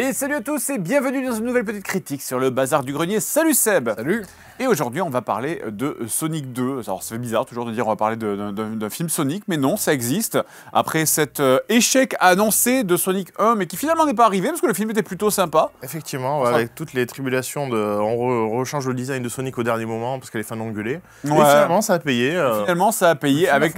Et salut à tous et bienvenue dans une nouvelle petite critique sur le bazar du grenier. Salut Seb Salut et aujourd'hui, on va parler de Sonic 2. Alors, ça fait bizarre toujours de dire on va parler d'un film Sonic, mais non, ça existe. Après cet euh, échec annoncé de Sonic 1, mais qui finalement n'est pas arrivé parce que le film était plutôt sympa. Effectivement, avec toutes les tribulations de. On rechange le design de Sonic au dernier moment parce qu'elle est fin d'engueuler. Et finalement, ça a payé. Euh, finalement, ça a payé avec,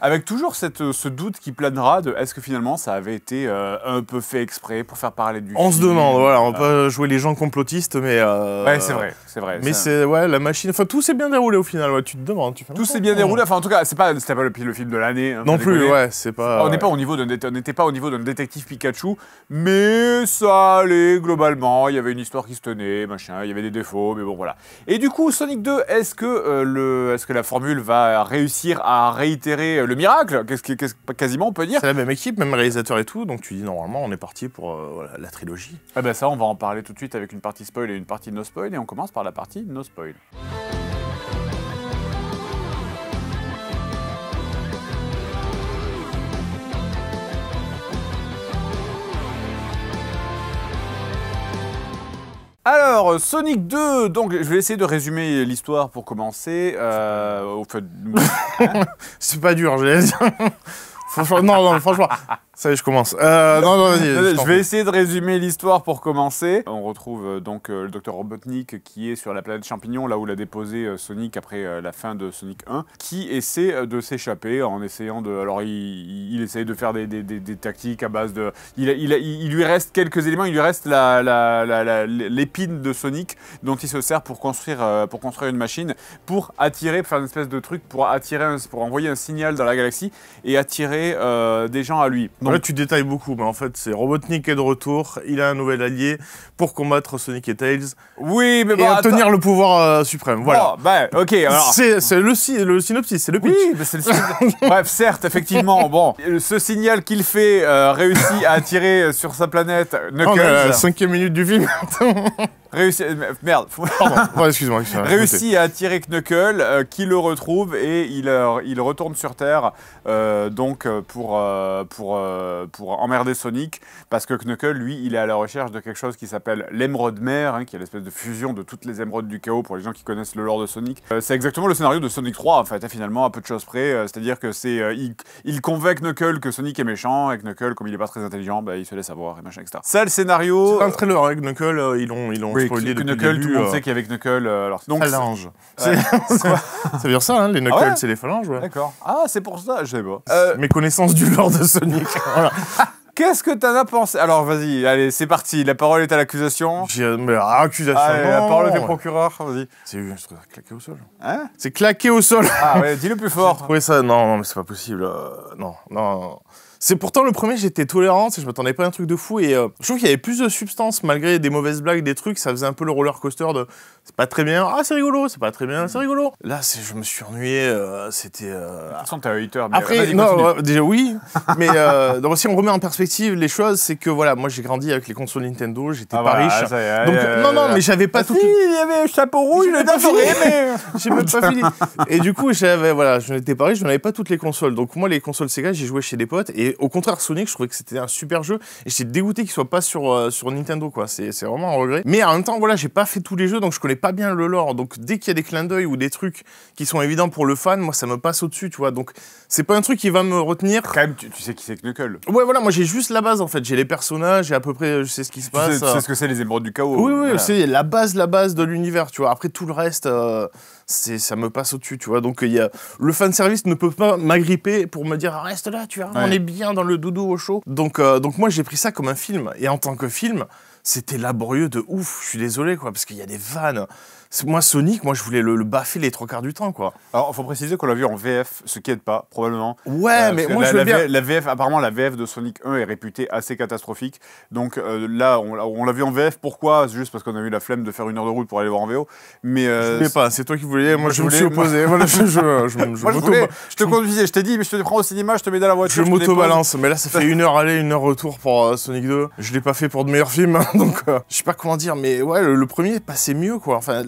avec toujours cette, euh, ce doute qui planera de est-ce que finalement ça avait été un peu fait exprès pour faire parler du. On se demande, voilà, on peut jouer les gens complotistes, mais. ouais, c'est vrai, c'est vrai. Mais c'est. Ouais, la machine. Enfin, tout s'est bien déroulé au final. tu te demandes. Tu tout s'est ah, bien déroulé. Enfin, en tout cas, c'est pas, pas le, film de l'année. Hein, non plus. Ouais, c'est pas. On n'est pas au niveau de, n'était pas au niveau d'un détective Pikachu, mais ça allait globalement. Il y avait une histoire qui se tenait, machin. Il y avait des défauts, mais bon, voilà. Et du coup, Sonic 2, est-ce que euh, le, est-ce que la formule va réussir à réitérer euh, le miracle Qu'est-ce quasiment on peut dire C'est la même équipe, même réalisateur et tout. Donc tu dis normalement, on est parti pour euh, la trilogie. Eh ben ça, on va en parler tout de suite avec une partie spoil et une partie no spoil, et on commence par la partie no spoil. Alors, euh, Sonic 2, donc je vais essayer de résumer l'histoire pour commencer. Euh, c'est pas dur, Franchement, non, non, franchement. Ça y est, je commence. Euh, non, je, je vais essayer de résumer l'histoire pour commencer. On retrouve euh, donc euh, le docteur Robotnik qui est sur la planète Champignon, là où l'a déposé Sonic après la fin de Sonic 1, qui essaie de s'échapper en essayant de. Alors, il, il essaie de faire des, tactiques à base de. Il, lui reste quelques éléments, il lui reste l'épine la, de Sonic dont il se sert pour construire, pour construire une machine, pour attirer, faire une espèce de truc pour attirer, pour envoyer un signal dans la galaxie et attirer euh, des gens à lui. Là, tu détailles beaucoup, mais en fait, c'est Robotnik est de retour, il a un nouvel allié pour combattre Sonic et Tails. Oui, mais pour et obtenir le pouvoir euh, suprême. Voilà. Ben, ok. Alors... C'est le, le, synopsis, c'est le pitch. Bref, certes, effectivement, bon, ce signal qu'il fait euh, réussit à attirer sur sa planète Knuckles. cinquième minute du film. Réussi. Euh, merde. Pardon. excuse-moi. Réussi à attirer Knuckle, euh, qui le retrouve et il, euh, il retourne sur Terre donc pour, pour, pour emmerder Sonic parce que Knuckle, lui, il est à la recherche de quelque chose qui s'appelle l'émeraude mère, hein, qui est l'espèce de fusion de toutes les émeraudes du chaos pour les gens qui connaissent le lore de Sonic. c'est exactement le scénario de Sonic 3 en fait, hein, finalement, à peu de choses près. C'est-à-dire que c'est il, convainc Knuckle que Sonic est méchant et Knuckle, comme il n'est pas très intelligent, bah, il se laisse avoir et machin, etc. le scénario. C'est un trailer avec hein, Knuckle, ils l'ont ils ont oui, Knuckle, tout sait euh. qu'avec Knuckle, euh, alors donc, phalange. ça veut dire ça, hein, les Knuckles, ah c'est les phalanges. Ouais. D'accord. Ah, c'est pour ça, je sais pas. Euh, mes connaissances du lore de Sonic. Qu'est-ce que t'en as pensé Alors vas-y, allez, c'est parti. La parole est à l'accusation. Mais accusation. la parole du procureur. Vas-y. C'est claqué au sol. Hein? C'est claqué au sol. Ah ouais, dis le plus fort. Oui ça. Non, mais c'est pas possible. non, non. C'est pourtant le premier, j'étais tolérant, je je m'attendais pas à un truc de fou. Et euh, je trouve qu'il y avait plus de substance malgré des mauvaises blagues, des trucs. Ça faisait un peu le roller coaster de c'est pas très bien, ah c'est rigolo, c'est pas très bien, c'est mm. rigolo. Là, je me suis ennuyé, euh, c'était. Euh, de toute façon, 8 heures. Après, non, déjà oui. mais si on remet en perspective les choses, c'est que voilà, moi j'ai grandi avec les consoles Nintendo, j'étais ah, pas riche. donc, non, non, mais j'avais pas tout. il y avait chapeau rouge, le mais. j'ai même pas fini. Et du coup, j'avais, voilà, je n'étais pas riche, je n'avais pas toutes les consoles. Donc, moi, les consoles Sega, j'ai joué chez des potes et au contraire, Sonic, je trouvais que c'était un super jeu et j'étais dégoûté qu'il soit pas sur, euh, sur Nintendo, quoi. C'est vraiment un regret. Mais en même temps, voilà, j'ai pas fait tous les jeux donc je connais pas bien le lore. Donc dès qu'il y a des clins d'œil ou des trucs qui sont évidents pour le fan, moi ça me passe au-dessus, tu vois. Donc c'est pas un truc qui va me retenir. Quand même, tu, sais qui c'est Knuckle. Ouais, voilà, moi j'ai juste la base en fait. J'ai les personnages, j'ai à peu près, euh, je sais ce qui se passe. Tu sais, euh. ce que c'est les émeraudes du chaos. Oui, oui, c'est la base, la base de l'univers, tu vois. Après tout le reste. ça me passe au-dessus, tu vois. Donc il y a, le fan service ne peut pas m'agripper pour me dire reste là, tu vois, on est bien dans le doudou au chaud. Donc, euh, donc moi, j'ai pris ça comme un film. Et en tant que film, c'était laborieux de ouf. Je suis désolé, quoi, parce qu'il y a des vannes. Moi, Sonic, moi, je voulais le, baffer les trois quarts du temps, quoi. Alors, faut préciser qu'on l'a vu en VF, ce qui est pas, probablement. Ouais, euh, mais moi, je veux la VF, apparemment, la VF de Sonic 1 est réputée assez catastrophique. Donc euh, là, on, on l'a vu en VF. Pourquoi Juste parce qu'on a eu la flemme de faire une heure de route pour aller voir en VO. Mais ne euh, je sais pas. C'est toi qui voulais. Moi, je, me suis opposé. je, te conduisais. Je t'ai dit, mais je te prends au cinéma, je te mets dans la voiture. Je m'auto-balance. Mais là, ça fait une heure aller, une heure retour pour Sonic 2. Je l'ai pas fait pour de meilleurs films, hein, donc je sais pas comment dire. Mais ouais, le, premier passait mieux, quoi. Enfin,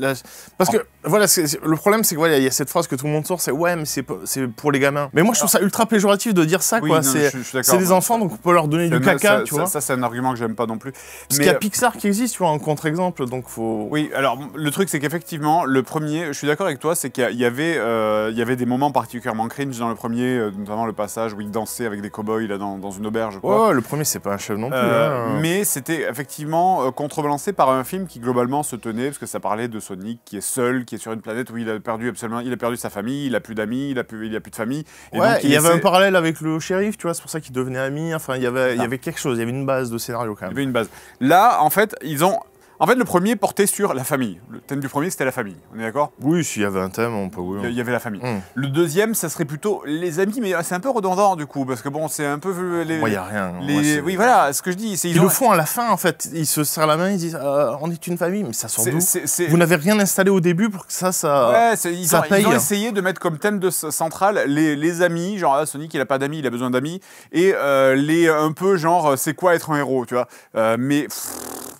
parce que voilà, le problème, c'est que voilà, y a cette phrase que tout le monde sort, c'est ouais, mais c'est pour les gamins. Mais moi, je trouve ça ultra péjoratif de dire ça, quoi. C'est des enfants, donc on peut leur donner du caca, ça, tu vois. Ça, c'est un argument que j'aime pas non plus. Parce qu'il y a euh, Pixar qui existe, tu un contre-exemple, donc faut. Oui, alors le truc, c'est qu'effectivement, le premier, je suis d'accord avec toi, c'est qu'il y, avait, euh, il y avait des moments particulièrement cringe dans le premier, euh, notamment le passage où il dansait avec des cowboys là, dans, une auberge. le premier, c'est pas un chef non plus. Hein. Mais c'était effectivement contrebalancé par un film qui globalement se tenait, parce que ça parlait de Sonic qui est seul, qui sur une planète où il a perdu absolument, il a perdu sa famille, il a plus d'amis, il a plus, il a plus de famille. il, y avait un parallèle avec le shérif, tu vois, c'est pour ça qu'il devenait ami Enfin, il y avait, il y ah. avait quelque chose, il y avait une base de scénario quand même. Il y avait une base. Là, en fait, ils ont en fait, le premier portait sur la famille. Le thème du premier, c'était la famille. On est d'accord Oui, s'il y avait un thème, on peut. Il y avait la famille. Hmm. Le deuxième, ça serait plutôt les amis, mais c'est un peu redondant du coup, parce que bon, c'est un peu. Les, Moi, il n'y a rien. oui, voilà, ce que je dis. Ils, ils le font à la fin, en fait. Ils se serrent la main, ils disent euh, On est une famille, mais ça sort d'où Vous n'avez rien installé au début pour que ça, ça. Ouais, ils, essayé de mettre comme thème de central les, amis, genre ah, Sonic, il n'a pas d'amis, il a besoin d'amis, et euh, les un peu genre euh, c'est quoi être un héros, tu vois. mais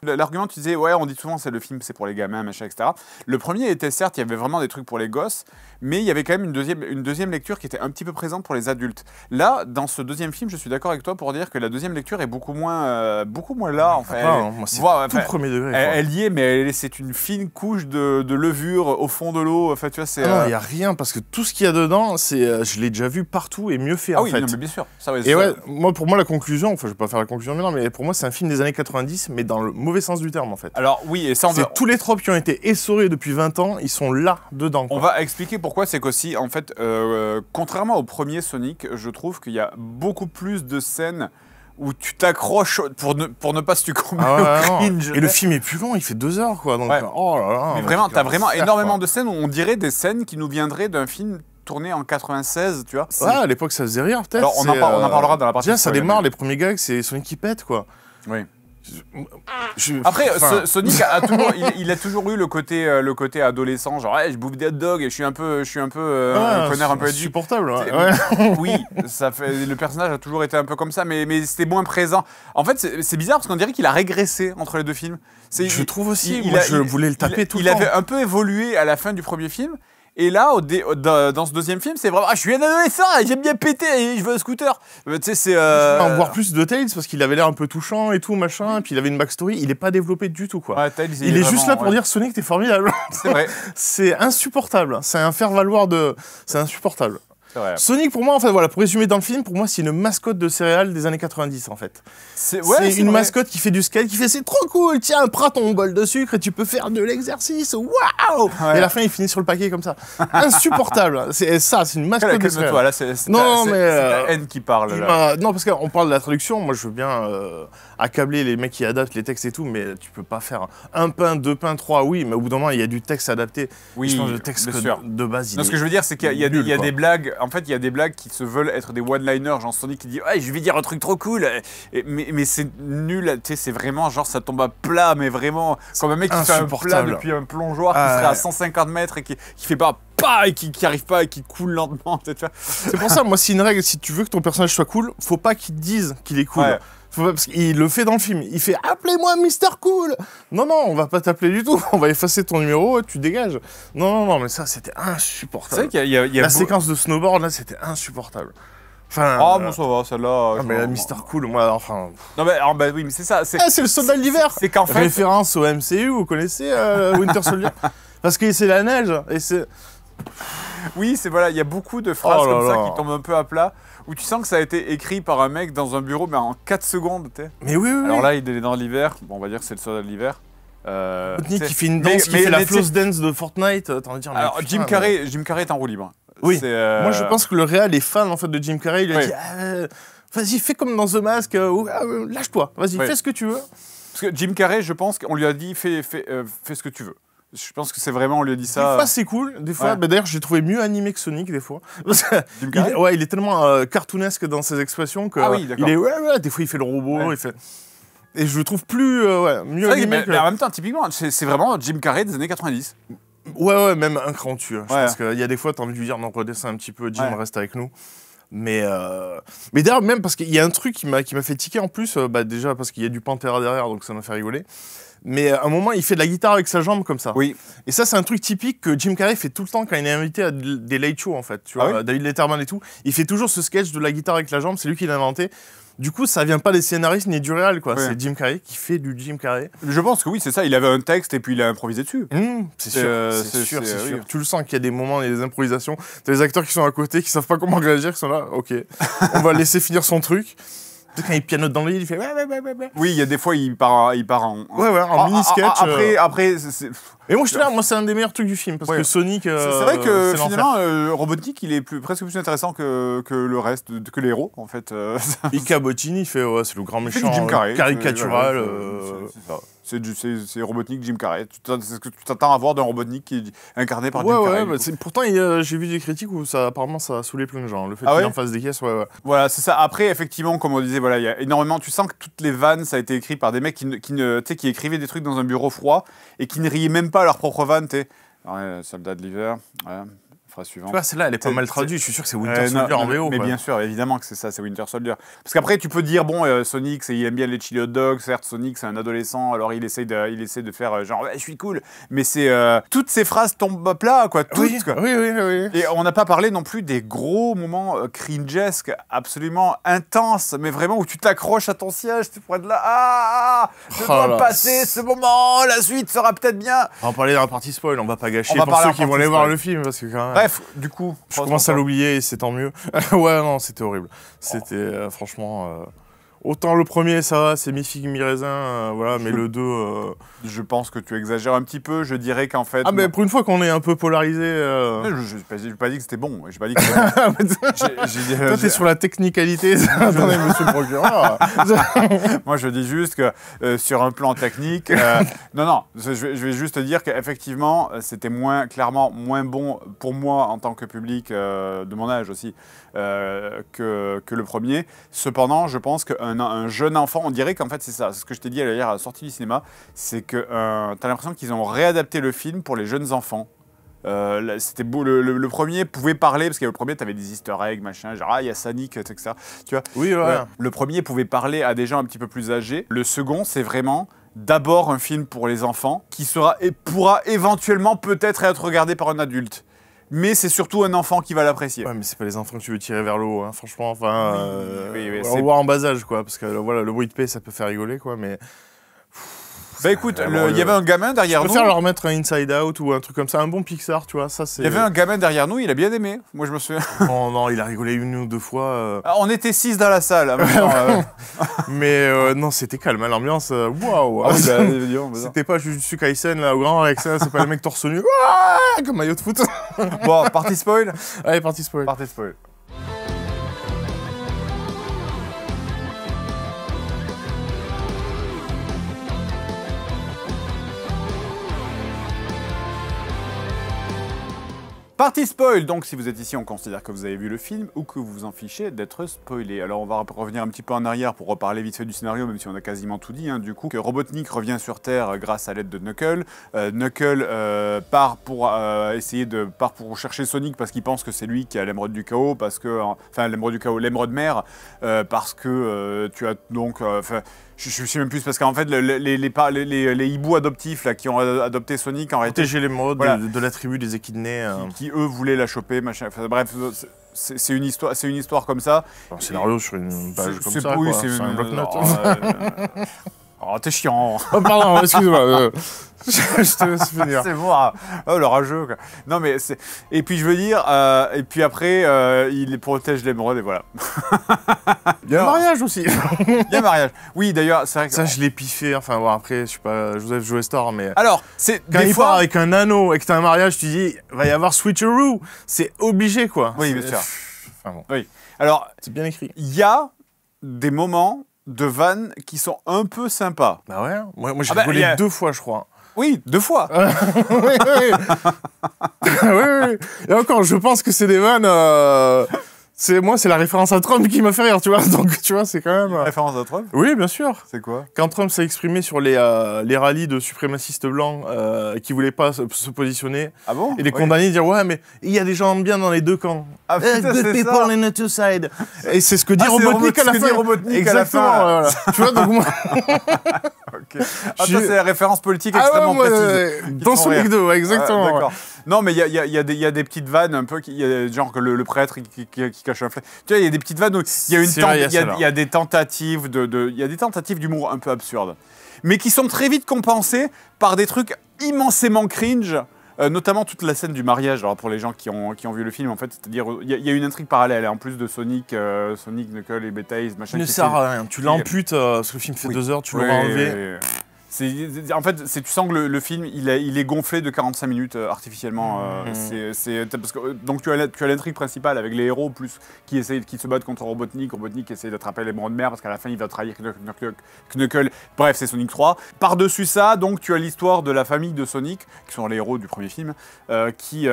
l'argument, tu disais, on dit souvent c'est le film, c'est pour les gamins, machin, etc. Le premier était certes, il y avait vraiment des trucs pour les gosses, mais il y avait quand même une deuxième, une deuxième lecture qui était un petit peu présente pour les adultes. Là, dans ce deuxième film, je suis d'accord avec toi pour dire que la deuxième lecture est beaucoup moins, euh, beaucoup moins là. En fait. Ah, c'est tout premier degré. Elle, y est, mais c'est une fine couche de, levure au fond de l'eau. Enfin, tu vois, c'est. Ah euh, il y n'y a rien parce que tout ce qu'il y a dedans, c'est, euh, je l'ai déjà vu partout et mieux fait. Ah en oui, fait. Oui, mais bien sûr. et ouais, moi, pour moi, la conclusion, enfin, je vais pas faire la conclusion maintenant, mais pour moi, c'est un film des années 90, mais dans le mauvais sens du terme, en fait. Alors oui, et ça, tous les tropes qui ont été essorés depuis 20 ans, ils sont là dedans. On va expliquer. Pour pourquoi, c'est qu'aussi, en fait, euh, euh, contrairement au premier Sonic, je trouve qu'il y a beaucoup plus de scènes où tu t'accroches pour ne, pour ne pas se tu ah Et le film est plus long, il fait deux heures, quoi. Donc, oh là là, Mais vraiment, t'as vraiment énormément de scènes où on dirait des scènes qui nous viendraient d'un film tourné en 96, tu vois. Ouais, à l'époque, ça faisait rire, peut-être. on, en, on en euh, parlera dans la partie. ça démarre, les premiers gags, c'est Sonic qui pète, quoi. Oui. Après, Sonic a, toujours, il, a toujours eu le côté, euh, le côté adolescent, genre je bouffe des hot dogs et je suis un peu, je suis un peu euh, ah, un connard un peu adulte. Supportable. Ouais. oui, ça fait, le personnage a toujours été un peu comme ça, mais, c'était moins présent. En fait, c'est bizarre parce qu'on dirait qu'il a régressé entre les deux films. Je trouve aussi. je voulais le taper tout le temps. Il avait un peu évolué à la fin du premier film et là, au dans ce deuxième film, c'est vraiment. Ah, je suis un adolescent, j'aime bien péter, je veux un scooter. Tu sais, c'est. En euh, voir plus de Tails parce qu'il avait l'air un peu touchant et tout, machin. puis il avait une backstory, il n'est pas développé du tout, quoi. il, est, juste là pour dire Sonic, t'es formidable. C'est vrai. c'est insupportable. C'est un faire-valoir de. C'est insupportable. Sonic, pour moi, en fait, voilà, pour résumer dans le film, pour moi, c'est une mascotte de céréales des années 90, en fait. C'est une mascotte qui fait du skate, qui fait c'est trop cool, tiens, prends ton bol de sucre et tu peux faire de l'exercice, waouh Et à la fin, il finit sur le paquet comme ça. Insupportable. c'est ça, c'est une mascotte de céréales. Toi, là, non, mais. Euh, qui parle. non, parce qu'on parle de la traduction, moi, je veux bien euh, accabler les mecs qui adaptent les textes et tout, mais tu peux pas faire un pain, deux pain trois, oui, mais au bout d'un moment, il y a du texte adapté. Oui, je pense le texte de, base. Il ce que je veux dire, c'est qu'il y a, y a des blagues en fait, il y a des blagues qui se veulent être des one-liners, genre Sonic qui dit Ouais, je vais dire un truc trop cool, mais, c'est nul, tu sais, c'est vraiment genre ça tombe à plat, mais vraiment, comme un mec qui fait un plat depuis un plongeoir qui ah serait à 150 mètres et qui, fait pas pas et qui, qui, arrive pas et qui coule lentement. C'est pour ça, moi, c'est une règle. Si tu veux que ton personnage soit cool, faut pas qu'il te dise qu'il est cool. Parce qu'il le fait dans le film. Il fait appelez-moi Mister Cool. Non, non, on va pas t'appeler du tout. On va effacer ton numéro, tu dégages. Non, non, non, mais ça, c'était insupportable. qu'il y a, La séquence de snowboard, là, c'était insupportable. ah, euh, bon, ça va, celle-là. Ah, mais la Mister Cool, moi, enfin. Non, mais alors, bah, oui, mais c'est ça. C'est, eh, le soldat d'hiver. C'est qu'en fait. Référence au MCU, vous connaissez euh, Winter Soldier Parce que c'est la neige. Et c'est. Oui, c'est voilà, il y a beaucoup de phrases oh comme ça qui tombent un peu à plat où tu sens que ça a été écrit par un mec dans un bureau mais en 4 secondes. sais. Mais oui, oui. Alors là, il est dans l'hiver. Bon, on va dire que c'est le soir de l'hiver. Euh, qui fait une danse, mais, la floss dance de Fortnite. Alors, Jim Carrey, Jim Carrey est en roue libre. Oui. Euh, Moi, je pense que le Real est fan en fait de Jim Carrey. Il a dit, euh, vas-y, fais comme dans The Mask. Euh, ah, lâche-toi. Vas-y, fais ce que tu veux. Parce que Jim Carrey, je pense qu'on lui a dit, fais, fais, fais ce que tu veux. Je pense que c'est vraiment, on lui de dit ça. Des fois, euh, c'est cool. Des fois, d'ailleurs, j'ai trouvé mieux animé que Sonic, des fois. il, ouais, il est tellement euh, cartoonesque dans ses expressions que. Ah oui, il est, ouais, ouais, des fois, il fait le robot, il fait. Et je le trouve plus, euh, ouais, mieux ah animé. Mais, que... mais en même temps, typiquement, c'est vraiment Jim Carrey des années 90. Ouais, ouais, même un cran dessus. Parce hein. qu'il y a des fois, t'as envie de lui dire, non, redescends un petit peu, Jim, reste avec nous. Mais, mais d'ailleurs, même parce qu'il y a un truc qui m'a fait tiquer en plus, bah, déjà parce qu'il y a du panthère derrière, donc ça m'a fait rigoler mais à un moment, il fait de la guitare avec sa jambe comme ça. Oui. Et ça, c'est un truc typique que Jim Carrey fait tout le temps quand il est invité à des late shows, en fait. Tu ah vois, David Letterman et tout. Il fait toujours ce sketch de la guitare avec la jambe, c'est lui qui l'a inventé. Du coup, ça vient pas des scénaristes ni du réel, quoi. C'est Jim Carrey qui fait du Jim Carrey. Je pense que oui, c'est ça. Il avait un texte et puis il a improvisé dessus. Mmh, euh, c'est sûr, c'est euh, sûr, c'est sûr. Tu le sens qu'il y a des moments, il y a des improvisations. T'as les acteurs qui sont à côté, qui savent pas comment réagir, qui sont là. Ok, on va laisser finir son truc quand il pianote dans le lit, il fait. Oui, il y a des fois, il part, il part en. Ah, mini ah, ah, sketch. après, euh. après. Mais bon, je te dis, moi, c'est un des meilleurs trucs du film parce que Sonic. c'est euh, vrai que finalement, euh, Robotnik, il est presque plus intéressant que, le reste, que les héros, en fait. Il cabotine, il fait, ouais, c'est le grand méchant caricatural c'est Robotnik Jim Carrey. C'est ce que tu t'attends à voir d'un Robotnik qui incarné par Jim Carrey. Bah, ouais, pourtant, euh, j'ai vu des critiques où ça, apparemment ça a saoulé plein de gens. Le fait ah qu'il en fasse des caisses, ouais, Voilà, c'est ça. Après, effectivement, comme on disait, voilà, il y a énormément. Tu sens que toutes les vannes, ça a été écrit par des mecs qui, ne, qui, ne, qui écrivaient des trucs dans un bureau froid et qui ne riaient même pas à leur propre vanne, soldat de l'hiver, suivant celle-là, elle est pas mal traduite. Je suis sûr que c'est Winter euh, Soldier en VO. Mais bien sûr, évidemment que c'est ça, c'est Winter Soldier. Parce qu'après, tu peux dire, bon, euh, Sonic, il aime bien les chili hot dogs. Certes, Sonic, c'est un adolescent, alors il essaie de, il essaie de faire euh, genre, je suis cool. Mais c'est. toutes ces phrases tombent plat, quoi. Toutes, oui, Oui, oui, oui, Et on n'a pas parlé non plus des gros moments cringesques, absolument intenses, mais vraiment où tu t'accroches à ton siège, tu pourrais de là. Ah Je oh dois passer ce moment, la suite sera peut-être bien. On va parler d'un la partie spoil, on va pas gâcher pour ceux qui vont aller voir le film, parce que quand même. Bref, du coup. Je commence à l'oublier et c'est tant mieux. ouais, non, c'était horrible. Oh. C'était euh, franchement. Euh, Autant le premier, ça va, c'est mi-figue, mi-raisin, euh, voilà, mais le deux... Euh, je pense que tu exagères un petit peu, je dirais qu'en fait... Ah mais pour une fois qu'on est un peu polarisé... Euh. Je n'ai pas, dit que c'était bon, n'ai pas dit que c'était bon. Toi, t'es sur la technicalité, attendez, monsieur le procureur Moi, je dis juste que sur un plan technique... non, non, je, vais juste dire qu'effectivement, c'était moins, clairement moins bon pour moi en tant que public de mon âge aussi que, que le premier. Cependant, je pense qu'un un, jeune enfant. On dirait qu'en fait, c'est ça. Ce que je t'ai dit à la sortie du cinéma, c'est que euh, t'as tu as l'impression qu'ils ont réadapté le film pour les jeunes enfants. Euh, c'était beau, le, premier pouvait parler, parce que le premier, t'avais des easter eggs, machin, genre, ah, il y a etc. Tu vois Oui, euh, Le premier pouvait parler à des gens un petit peu plus âgés. Le second, c'est vraiment d'abord un film pour les enfants, qui sera et pourra éventuellement peut-être être regardé par un adulte mais c'est surtout un enfant qui va l'apprécier. Ouais, mais c'est pas les enfants que tu veux tirer vers le haut, hein. franchement. Enfin, oui, oui, euh, en bas âge, quoi, parce que voilà, le bruit de paix, ça peut faire rigoler, quoi, mais bah écoute, il y avait un gamin derrière nous. Je préfère leur mettre un Inside Out ou un truc comme ça, un bon Pixar, tu vois. Ça, c'est. Il y avait un gamin derrière nous, il a bien aimé. Moi, je me souviens. Non, oh non, il a rigolé une ou deux fois. Euh. Ah, on était six dans la salle. Hein, euh. Mais euh, non, c'était calme, hein, l'ambiance. Waouh. Ah bah, bah, c'était pas Jujutsu Kaisen là au grand avec hein, C'est pas le mec torse nu, comme maillot de foot. bon, partie spoil. Allez, partie spoil. Partie spoil. Partie spoil, donc si vous êtes ici, on considère que vous avez vu le film ou que vous vous en fichez d'être spoilé. Alors on va revenir un petit peu en arrière pour reparler vite fait du scénario, même si on a quasiment tout dit. Hein. du coup, que Robotnik revient sur Terre euh, grâce à l'aide de Knuckle. Euh, Knuckle euh, part pour essayer de part pour chercher Sonic parce qu'il pense que c'est lui qui a l'émeraude du chaos, parce que enfin l'émeraude du chaos, l'émeraude mère, parce que tu as donc je, ne sais même plus parce qu'en fait les, hiboux adoptifs là, qui ont adopté Sonic en réalité protéger les mots de, la tribu des équidnés euh. qui, eux voulaient la choper machin bref c'est une histoire une histoire comme ça un scénario sur une page comme ça c'est un bloc-notes Oh, t'es chiant oh, Pardon, excuse-moi. Euh, je, te laisse ah, finir. c'est bon, hein. oh, le rageux, Non, mais Et puis, je veux dire, euh, et puis après, euh, il protège l'émeraude, et voilà. Il y a un mariage aussi Il y a un mariage. Oui, d'ailleurs, c'est vrai que... Ça, je l'ai piffé. Enfin, après, je sais pas Joseph joué mais... Alors, c'est Quand des fois... avec un anneau et que t'as un mariage, tu dis, va y avoir switcheroo C'est obligé, quoi. Oui, bien sûr. Enfin, bon. Oui. Alors... C'est bien écrit. Il y a des moments de vannes qui sont un peu sympas. Bah ouais, hein. moi, j'ai ah bah, deux fois, je crois. Oui, deux fois. oui, oui. oui, Et encore, je pense que c'est des vannes. Euh, c'est moi, c'est la référence à Trump qui m'a fait rire, tu vois. Donc, tu vois, c'est quand même. Référence à Trump Oui, bien sûr. C'est quoi Quand Trump s'est exprimé sur les, euh, les rallyes de suprémacistes blancs euh, qui voulaient pas se, positionner. Ah bon Et les condamner, dire ouais, mais il y a des gens bien dans les deux camps. Ah eh, putain, Good people in the two sides. Et c'est ce que ah, dit ah, Robotnik, à, la fin. Exactement. voilà. tu vois, donc moi. ah, c'est la référence politique extrêmement ah dans son McDo, exactement. Non, mais il y a, des petites vannes un peu, genre que le, prêtre qui, cache un flingue. Tu vois, il y a des petites vannes, il y, a des tentatives y a des tentatives d'humour un peu absurdes, mais qui sont très vite compensées par des trucs immensément cringe euh, notamment toute la scène du mariage, alors pour les gens qui ont, qui ont vu le film, en fait, c'est-à-dire, il y, a une intrigue parallèle, hein, en plus de Sonic, euh, Sonic, Knuckles et Betaïs. machin. Ne sert à rien, tu l'amputes, ce euh, parce que le film fait deux heures, tu l'auras enlevé. En fait, tu sens que le, film, il, il, est gonflé de 45 minutes euh, artificiellement. Euh, mmh. c'est, parce que, euh, donc tu as, l'intrigue principale avec les héros, plus qui, essayent, qui se battent contre Robotnik, Robotnik essaie d'attraper les bras de mer, parce qu'à la fin, il va trahir Knuckle. Bref, c'est Sonic 3. Par-dessus ça, donc tu as l'histoire de la famille de Sonic, qui sont les héros du premier film, qui,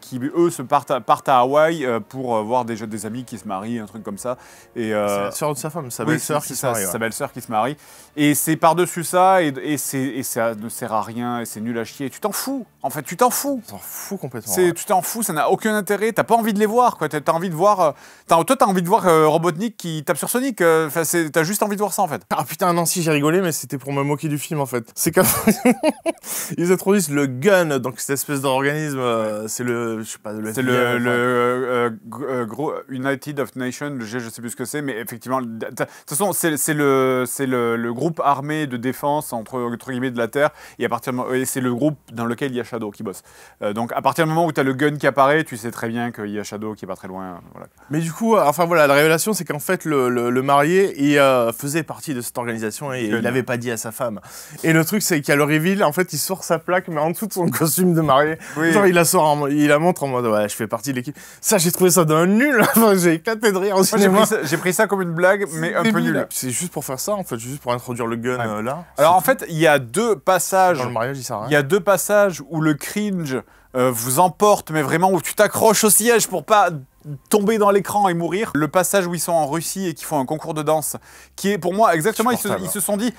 qui, eux, se partent à, à Hawaï pour voir des, des amis qui se marient, un truc comme ça. Et, c'est la sœur de sa femme, sa belle-sœur qui, se marie. Sa belle-sœur qui se marie. Et c'est par-dessus ça... Et, et, et ça ne sert à rien et c'est nul à chier, tu t'en fous. En fait, tu t'en fous. T'en fous complètement. Tu t'en fous, ça n'a aucun intérêt. T'as pas envie de les voir, quoi. tu as envie de voir. Euh, envie de voir euh, Robotnik qui tape sur Sonic. Euh, enfin, as t'as juste envie de voir ça, en fait. Ah putain, non, si j'ai rigolé, mais c'était pour me moquer du film, en fait. C'est comme ils introduisent le gun, donc cette espèce d'organisme. c'est le, je sais pas, le. C'est le, United of Nations. Je, je sais plus ce que c'est, mais effectivement, de toute façon, c'est le, le, groupe armé de défense entre, guillemets de la Terre. Et c'est le groupe dans lequel il y a Shadow qui bosse. Euh, donc à partir du moment où tu as le gun qui apparaît, tu sais très bien qu'il y a Shadow qui est pas très loin. Euh, mais du coup, euh, enfin voilà, la révélation, c'est qu'en fait, le, marié, il faisait partie de cette organisation et, il l'avait pas dit à sa femme. Et le truc, c'est qu'à le reveal, en fait, il sort sa plaque, mais en dessous de son costume de marié. il la sort, il la montre en mode, ouais, je fais partie de l'équipe. Ça, j'ai trouvé ça d'un nul. j'ai éclaté de rire J'ai pris, ça comme une blague, mais un peu nul. C'est juste pour faire ça, en fait, juste pour introduire le gun là. Alors en fait, il y a deux passages. Dans le mariage, il sert à rien. Il y a deux passages où le cringe euh, vous emporte, mais vraiment où tu t'accroches au siège pour pas tomber dans l'écran et mourir. Le passage où ils sont en Russie et qu'ils font un concours de danse, qui est pour moi exactement, ils se, sont dit,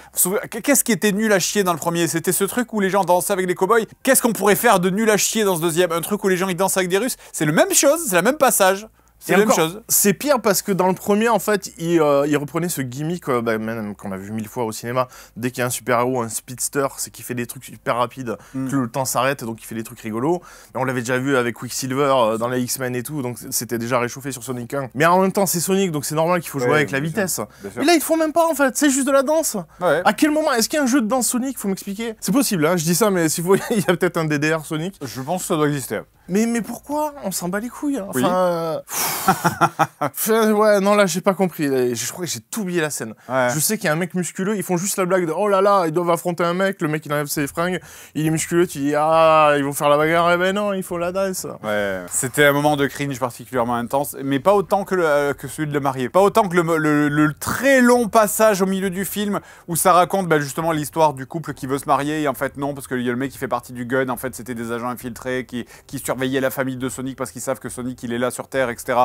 qu'est-ce qui était nul à chier dans le premier C'était ce truc où les gens dansaient avec les cowboys. Qu'est-ce qu'on pourrait faire de nul à chier dans ce deuxième Un truc où les gens ils dansent avec des Russes. C'est la même chose, c'est le même passage. C'est la chose. C'est pire parce que dans le premier, en fait, il, euh, reprenait ce gimmick euh, bah, qu'on a vu mille fois au cinéma. Dès qu'il y a un super-héros, un speedster, c'est qu'il fait des trucs super rapides, mm. que le temps s'arrête donc il fait des trucs rigolos. Mais on l'avait déjà vu avec Quicksilver euh, dans les X-Men et tout, donc c'était déjà réchauffé sur Sonic 1. Mais en même temps, c'est Sonic, donc c'est normal qu'il faut jouer avec la vitesse. Et là, ils font même pas en fait, c'est juste de la danse. À quel moment Est-ce qu'il y a un jeu de danse Sonic Faut m'expliquer. C'est possible, hein, je dis ça, mais s'il il y a peut-être un DDR Sonic. Je pense que ça doit exister. Mais, mais pourquoi On s'en bat les couilles. Hein euh, enfin, ouais, non, là, j'ai pas compris. Je crois que j'ai tout oublié la scène. Je sais qu'il y a un mec musculeux, ils font juste la blague de oh là là, ils doivent affronter un mec, le mec il enlève ses fringues, il est musculeux, tu dis ah, ils vont faire la bagarre, eh ben non, il faut la Ouais. C'était un moment de cringe particulièrement intense, mais pas autant que, euh, que celui de le marié. Pas autant que le, très long passage au milieu du film où ça raconte bah, justement l'histoire du couple qui veut se marier et en fait non, parce qu'il y a le mec qui fait partie du gun, en fait c'était des agents infiltrés qui, qui à la famille de Sonic parce qu'ils savent que Sonic il est là sur Terre, etc.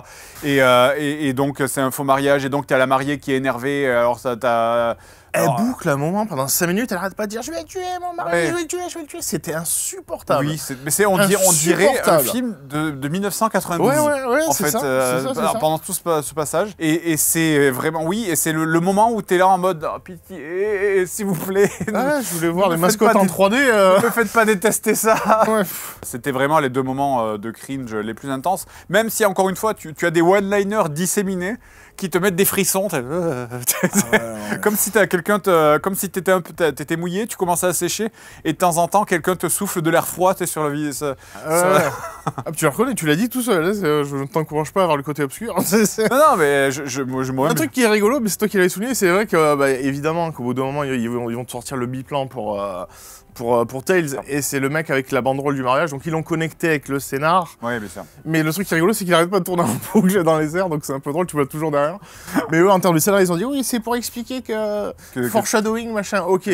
Euh, et, donc euh, c'est un faux mariage, et donc tu as la mariée qui est énervée, euh, alors ça t'as elle boucle un moment pendant 5 minutes, elle arrête pas de dire je vais le tuer mon mari, je vais le tuer, je vais le tuer. C'était insupportable. Oui, mais c'est on, on, dirait un film de, de 1992. Oui, oui, en fait, euh, bah, ça, pendant tout ce, passage. Et, c'est vraiment oui, et c'est le, moment où tu es là en mode oh, pitié, s'il vous plaît. Ah, je voulais voir les mascottes en 3D. Euh. Ne me faites pas détester ça. C'était vraiment les deux moments euh, de cringe les plus intenses. Même si encore une fois, tu, tu as des one-liners disséminés qui te mettent des frissons. comme euh, ah comme si quelqu'un, comme si t'étais un peu, t'étais mouillé, tu commençais à sécher, et de temps en temps quelqu'un te souffle de l'air froid, t'es sur la vie tu le reconnais, tu l'as dit tout seul. Euh, je ne t'encourage pas à avoir le côté obscur. Non, mais je, Un truc qui est rigolo, mais c'est toi qui l'avais souligné, c'est vrai que euh, bah, évidemment qu'au bout d'un moment ils, vont te sortir le biplan pour pour, euh, pour Tails, ah. et c'est le mec avec la banderole du mariage, donc ils l'ont connecté avec le scénar. Ouais, bien sûr. Mais le truc qui est rigolo, c'est qu'il n'arrête pas de tourner en boucle dans les airs, donc c'est un peu drôle, tu vois toujours derrière. mais eux, en termes de scénar, ils ont dit oui, c'est pour expliquer que. foreshadowing, machin, ok.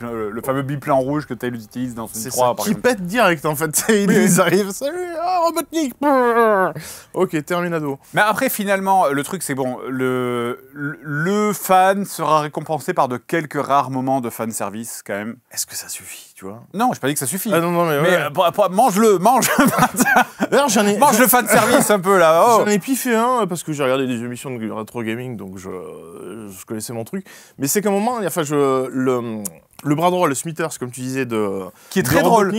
Le, le fameux biplan rouge que Tails utilise dans son 3, ça, qui pète direct, en fait. Ils, arrivent, salut, ah, Robotnik Ok, Terminado. Mais après, finalement, le truc, c'est bon, le, le fan sera récompensé par de quelques rares moments de fanservice, quand même. Est-ce que ça suffit, tu vois. Non, je pas dit que ça suffit. Ah mais, bah, bah, mange-le, mange. Mange le fan service un peu là. Oh. J'en ai piffé un euh, parce que j'ai regardé des émissions de retro gaming, donc euh, je, connaissais mon truc. Mais c'est qu'à un moment, enfin, je le le bras droit, le Smithers, comme tu disais, de. Qui est très drôle.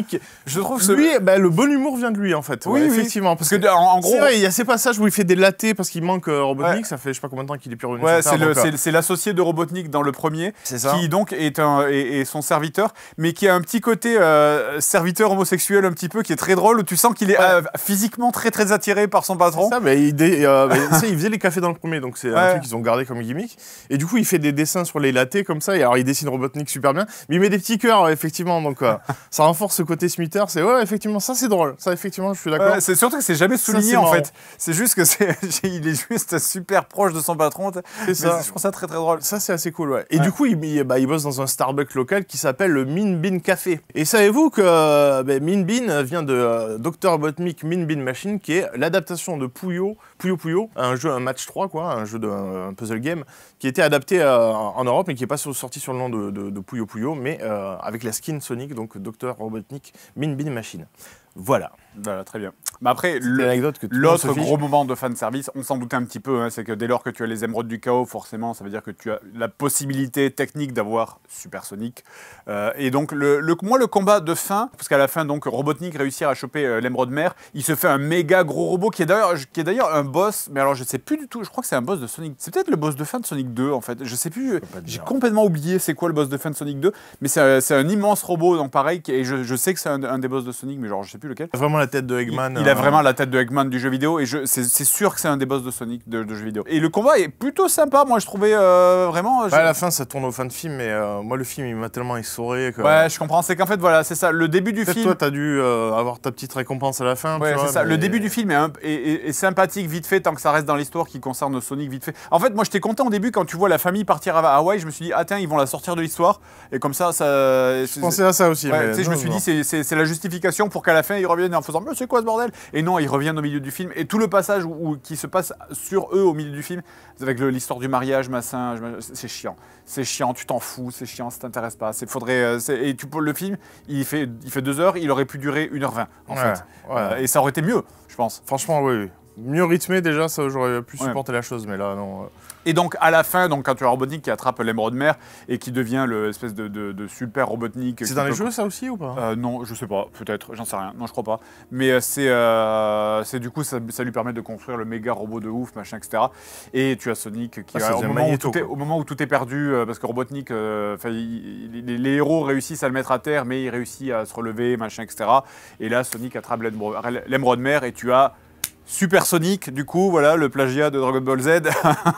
Je trouve que. Lui, bah, le bon humour vient de lui, en fait. Oui, effectivement. Parce, que, en, gros. il y a ces passages où il fait des latés parce qu'il manque euh, Robotnik. Ça fait je sais pas combien de temps qu'il est plus revenu. Ouais, euh, c'est l'associé de Robotnik dans le premier. Ça. Qui donc est, son serviteur, mais qui a un petit côté euh, serviteur homosexuel un petit peu, qui est très drôle, où tu sens qu'il est physiquement très très attiré par son patron. Ça, mais il, il faisait les cafés dans le premier, donc c'est un truc qu'ils ont gardé comme gimmick. Et du coup, il fait des dessins sur les latés comme ça, et alors il dessine Robotnik super bien. Mais il met des petits cœurs, effectivement. Donc, euh, ça renforce ce côté smitter. C'est ouais, effectivement, ça c'est drôle. Ça, effectivement, je suis d'accord. c'est surtout que c'est jamais souligné en fait. C'est juste que c'est, il est juste super proche de son patron. C'est ça. Je trouve ça très très drôle. Ça, c'est assez cool, ouais. Et du coup, il, bah, il, bosse dans un Starbucks local qui s'appelle le Min Bean Café. Et savez-vous que bah, Min vient de euh, Dr. Botmic Min Machine, qui est l'adaptation de Puyo, Puyo Puyo, un jeu, un match 3, quoi, un jeu de puzzle game, qui était adapté euh, en Europe, mais qui est pas sorti sur le nom de, de, de Puyo Puyo mais euh, avec la skin Sonic, donc Dr. Robotnik Min Bin Machine. Voilà. très bien. Mais après, l'autre gros moment de fan service, on s'en doutait un petit peu, hein, c'est que dès lors que tu as les émeraudes du chaos, forcément, ça veut dire que tu as la possibilité technique d'avoir Super Sonic euh, et donc, le, moi, le combat de fin, parce qu'à la fin, donc, Robotnik réussit à choper euh, l'émeraude mère, il se fait un méga gros robot qui est d'ailleurs un boss, mais alors je sais plus du tout, je crois que c'est un boss de Sonic. C'est peut-être le boss de fin de Sonic 2, en fait. Je sais plus, j'ai complètement oublié c'est quoi le boss de fin de Sonic 2, mais c'est un immense robot, donc pareil, et je, sais que c'est un, des boss de Sonic, mais genre, je Vraiment la tête de Eggman. Il, a hein. vraiment la tête de Eggman du jeu vidéo et c'est sûr que c'est un des boss de Sonic de, de, jeu vidéo. Et le combat est plutôt sympa, moi je trouvais euh, vraiment. à la fin ça tourne au fin de film, mais euh, moi le film il m'a tellement essoré que. Ouais, je comprends. C'est qu'en fait voilà, c'est ça. Le début du film. Toi t'as dû euh, avoir ta petite récompense à la fin. Ouais, c'est ça. Le début du film est, sympathique vite fait tant que ça reste dans l'histoire qui concerne Sonic vite fait. En fait moi j'étais content au début quand tu vois la famille partir à Hawaï, je me suis dit attends ah, ils vont la sortir de l'histoire et comme ça ça. Je pensais à ça aussi. je me suis dit c'est la justification pour qu'à la fin ils reviennent en faisant Mais c'est quoi ce bordel Et non, ils reviennent au milieu du film. Et tout le passage où, qui se passe sur eux au milieu du film, avec l'histoire du mariage, massin, c'est chiant. C'est chiant, tu t'en fous, c'est chiant, ça t'intéresse pas. Faudrait, euh, et tu, le film, il fait, il fait deux heures, il aurait pu durer 1h20, en fait. Euh, et ça aurait été mieux, je pense. Franchement, oui mieux rythmé déjà, ça j'aurais pu supporter la chose, mais là non. Euh. Et donc à la fin, donc quand tu as Robotnik qui attrape l'émeraude mère et qui devient l'espèce de, de, super Robotnik. C'est dans les jeux ça aussi ou pas euh, Non, je sais pas, peut-être, j'en sais rien, non je crois pas. Mais euh, c'est euh, du coup ça, lui permet de construire le méga robot de ouf, machin, etc. Et tu as Sonic qui ah, au, moment où tout est, perdu, parce que Robotnik, les, les, héros réussissent à le mettre à terre, mais il réussit à se relever, machin, etc. Et là Sonic attrape l'émeraude mère et tu as Supersonique, du coup, voilà, le plagiat de Dragon Ball Z.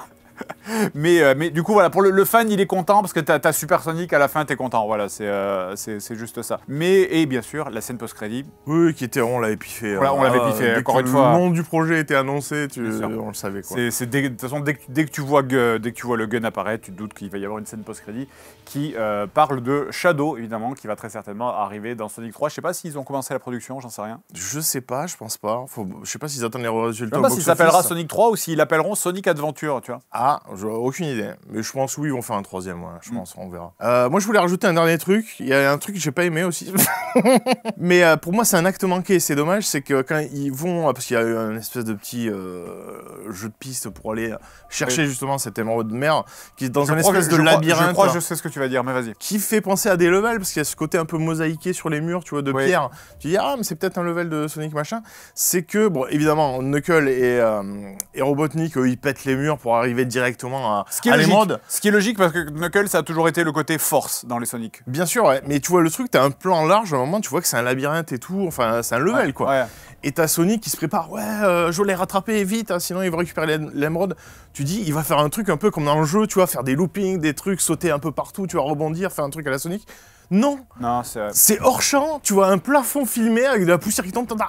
mais, euh, mais du coup, voilà, pour le, fan, il est content parce que t'as as Super Sonic à la fin, t'es content. Voilà, euh, c'est c'est juste ça. Mais, et bien sûr, la scène post-crédit. Oui, qui était, on l'avait piffé. Voilà, on euh, l'avait piffé, encore une fois. Le nom du projet était annoncé, tu, on le savait quoi. De toute façon, dès que, tu vois, dès que tu vois le gun apparaître, tu te doutes qu'il va y avoir une scène post-crédit qui parle de Shadow, évidemment, qui va très certainement arriver dans Sonic 3. Je sais pas s'ils ont commencé la production, j'en sais rien. Je sais pas, je pense pas. je sais pas s'ils attendent les résultats. Je sais pas s'il s'appellera Sonic 3 ou s'ils l'appelleront Sonic Adventure, tu vois. Ah, ah, aucune idée. Mais je pense oui, ils vont faire un troisième, ouais, je mm. pense, on verra. Euh, moi, je voulais rajouter un dernier truc. Il y a un truc que j'ai pas aimé aussi. mais euh, pour moi, c'est un acte manqué. C'est dommage, c'est que quand ils vont, euh, parce qu'il y a eu un espèce de petit jeu de piste pour aller chercher justement cette émeraude de mer, qui est dans une un espèce de labyrinthe. je crois, je sais ce que tu vas dire, mais vas-y. Qui fait penser à des levels, parce qu'il y a ce côté un peu mosaïqué sur les murs, tu vois, de pierre. Tu dis, ah, mais c'est peut-être un level de Sonic machin. C'est que, bon, évidemment, Knuckle et, et Robotnik, ils pètent les murs pour arriver directement à, l'émeraude. Ce qui est logique parce que Knuckles, a toujours été le côté force dans les Sonic. Bien sûr, ouais. mais tu vois le truc, t'as un plan large, à un moment tu vois que c'est un labyrinthe et tout, enfin c'est un level quoi. Et t'as Sonic qui se prépare, ouais, je vais les rattraper vite, sinon il va récupérer l'émeraude. Tu dis, il va faire un truc un peu comme dans le jeu, tu vois, faire des loopings, des trucs, sauter un peu partout, tu vas rebondir, faire un truc à la Sonic. Non. Non, c'est hors champ, tu vois un plafond filmé avec de la poussière qui tombe, t'entends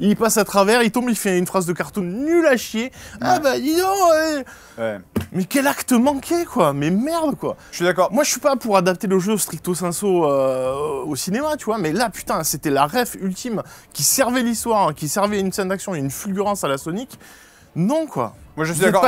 il passe à travers, il tombe, il fait une phrase de cartoon nulle à chier. Ah bah dis Mais quel acte manqué quoi Mais merde quoi Je suis d'accord. Moi je suis pas pour adapter le jeu stricto sensu euh, au cinéma, tu vois, mais là putain, c'était la ref ultime qui servait l'histoire, hein, qui servait une scène d'action et une fulgurance à la Sonic. Non quoi moi, je suis d'accord.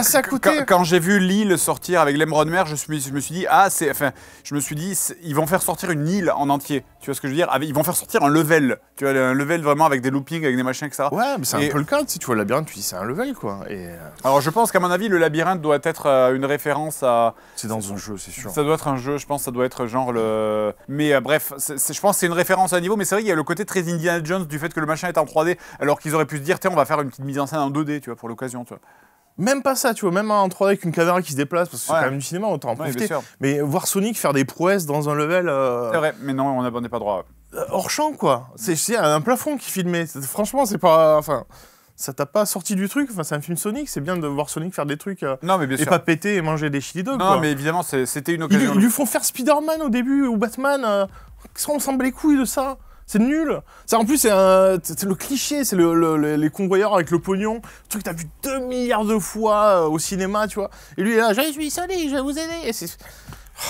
Quand, j'ai vu l'île sortir avec l'émeraude mer, je, je me suis dit ah c'est, enfin, je me suis dit ils vont faire sortir une île en entier. Tu vois ce que je veux dire Ils vont faire sortir un level. Tu vois un level vraiment avec des loopings, avec des machins, ça. Ouais, mais c'est un peu le cas. Si tu vois le labyrinthe, tu dis c'est un level quoi. Et... Euh, alors je pense qu'à mon avis le labyrinthe doit être euh, une référence à. C'est dans un jeu, c'est sûr. Ça doit être un jeu. Je pense ça doit être genre le. Mais euh, bref, je pense que c'est une référence à un niveau. Mais c'est vrai qu'il y a le côté très Indiana Jones du fait que le machin est en 3D, alors qu'ils auraient pu se dire tiens on va faire une petite mise en scène en 2D, tu vois, pour l'occasion, tu même pas ça, tu vois, même en 3D avec une caméra qui se déplace, parce que c'est quand même du cinéma, autant en profiter. mais voir Sonic faire des prouesses dans un level. Euh, c'est vrai, mais non, on n'avait pas droit. Euh, hors champ, quoi. C'est un plafond qui filmait. Franchement, c'est pas. Enfin ça t'a pas sorti du truc. Enfin, c'est un film Sonic, c'est bien de voir Sonic faire des trucs euh, non, mais bien et pas péter et manger des chili dogs. Non, mais évidemment, c'était une occasion. Ils, lui font faire Spider-Man au début ou Batman. Euh, ressemble s'en les couilles de ça. C'est nul. en plus, c'est le cliché, c'est les convoyeurs avec le pognon. Le truc que t'as vu 2 milliards de fois euh, au cinéma, tu vois. Et lui, il est là, je suis solide, je vais vous aider. Et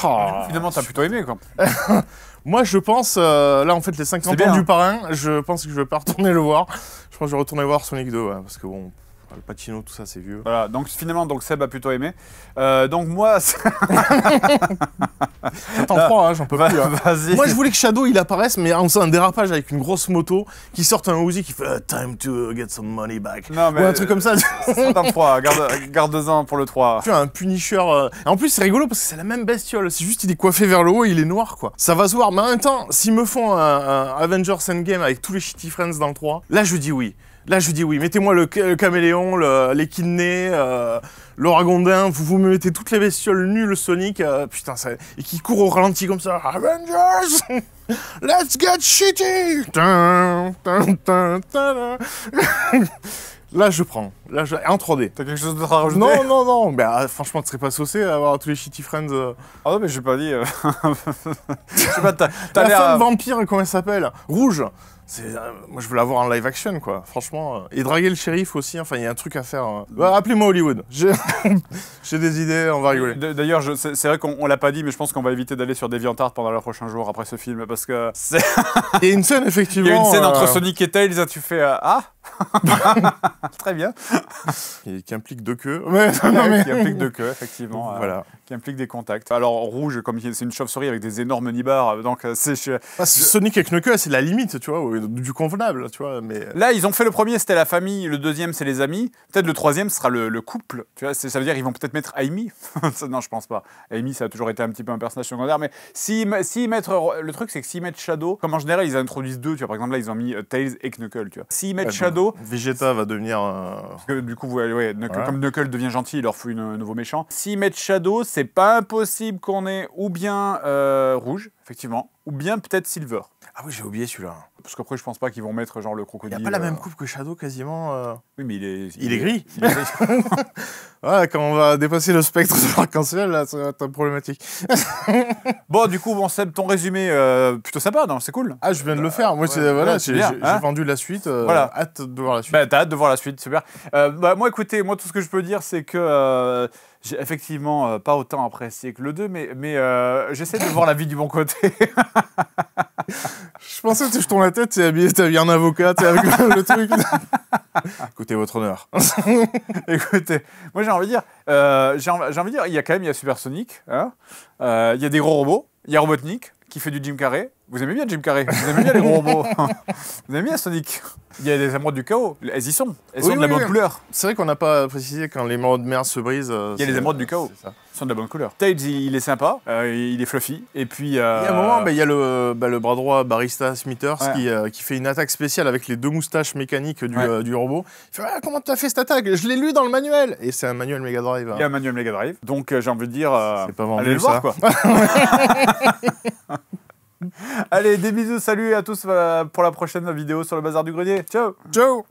ah. Ah. Finalement, t'as plutôt aimé, quoi. Moi, je pense, euh, là, en fait, les 50 ans du hein. parrain, je pense que je vais pas retourner le voir. Je pense que je vais retourner voir Sonic 2, parce que bon. Le patino, tout ça, c'est vieux. Voilà, donc finalement, donc Seb a plutôt aimé. Euh, donc moi. T'en froid hein, j'en peux plus. Hein. Moi, je voulais que Shadow il apparaisse, mais on sent un dérapage avec une grosse moto qui sorte un Uzi qui fait uh, Time to get some money back. Non, mais Ou un truc comme ça. c'est un 3, garde-en pour le 3. Tu as un Punisher. Euh. En plus, c'est rigolo parce que c'est la même bestiole. C'est juste, il est coiffé vers le haut et il est noir, quoi. Ça va se voir. Mais en même temps, s'ils me font un, un Avengers Endgame avec tous les shitty friends dans le 3, là, je dis oui. Là, je dis oui, mettez-moi le, caméléon, le, les euh, vous, vous me mettez toutes les bestioles nulles Sonic, euh, putain, ça, et qui courent au ralenti comme ça. Avengers Let's get shitty Là, je prends. Là, je... En 3D. T'as quelque chose d'autre à rajouter Non, non, non. Bah, franchement, tu serais pas saucé à avoir tous les shitty friends. Euh. Ah non, mais j'ai pas dit. je pas, t'as La femme vampire, comment elle s'appelle Rouge euh, moi je veux l'avoir en live action quoi, franchement. Euh, et draguer le shérif aussi, enfin il y a un truc à faire. Hein. Bah, rappelez moi Hollywood, j'ai des idées, on va rigoler. D'ailleurs, c'est vrai qu'on l'a pas dit, mais je pense qu'on va éviter d'aller sur DeviantArt pendant les prochains jours après ce film parce que c'est. il y a une scène effectivement. Il y a une scène entre euh, Sonic et Tails, tu fais ah. Très bien. qui implique deux queues. Qui implique deux queues, effectivement. Voilà. qui implique des contacts. Alors, rouge, comme c'est une chauve-souris avec des énormes nibards, donc c'est... Ah, Sonic avec une queue, c'est la limite, tu vois du convenable, tu vois. Mais... Euh. Là, ils ont fait le premier, c'était la famille, le deuxième, c'est les amis. Peut-être le troisième, sera le, couple, tu vois. Ça veut dire ils vont peut-être mettre Amy. non, je pense pas. Amy, ça a toujours été un petit peu un personnage secondaire, mais si, si mettent, le truc, c'est que s'ils mettent Shadow, comme en général, ils introduisent deux, tu vois. Par exemple, là, ils ont mis euh, Tails et Knuckle, tu vois. S'ils mettent Shadow. Vegeta va devenir. Euh, du coup, ouais, comme Knuckle devient gentil, il leur fout un nouveau méchant. S'ils mettent Shadow, c'est pas impossible qu'on ait ou bien Rouge, effectivement ou bien peut-être Silver. Ah oui, j'ai oublié celui-là. Parce qu'après, je pense pas qu'ils vont mettre genre le crocodile. Il a pas la euh, même coupe que Shadow quasiment. Euh. Oui, mais il est. Il, est, gris. quand on va dépasser le spectre de l'arc-en-ciel, là, ça va être problématique. bon, du coup, bon, Seb, ton résumé, euh, plutôt sympa, non C'est cool. Ah, je viens de le faire. Moi, voilà, hein. j'ai, vendu la suite. voilà. Hâte de voir la suite. Bah, t'as hâte de voir la suite, super. Bah, moi, écoutez, moi, tout ce que je peux dire, c'est que j'ai effectivement euh, pas autant apprécié que le 2, mais, mais euh, j'essaie de voir la vie du bon côté. je pensais que je tourne la tête, t'es habillé, t'es habillé un avocat, t'es avec le truc. Écoutez, votre honneur. Écoutez, moi j'ai envie de dire, euh, j'ai envie, de dire, il y a quand même, il y a Supersonic, hein. il hein, y a des gros robots, il y a Robotnik qui fait du Jim Carrey, vous aimez bien Jim Carrey Vous aimez bien les robots Vous aimez bien Sonic Il y a des émeraudes du chaos. Elles y sont. Elles sont de la bonne couleur. C'est vrai qu'on n'a pas précisé quand les émeraudes de mer se brisent. Euh, il y a les émeraudes du chaos. Elles sont de la bonne couleur. Tails, il est sympa. Euh, il est fluffy. Et puis. Euh... Il y a un moment, bah, il y a bah, le, bras droit Barista Smithers euh, qui, fait une attaque spéciale avec les deux moustaches mécaniques du, robot. Il fait ah, Comment tu as fait cette attaque Je l'ai lu dans le manuel. Et c'est un manuel Mega Drive. Hein. Il y a un manuel Mega Drive. Donc j'ai envie de dire. c'est pas vendu, allez le voir, quoi. Allez, des bisous, salut à tous euh, pour la prochaine vidéo sur le bazar du grenier. Ciao Ciao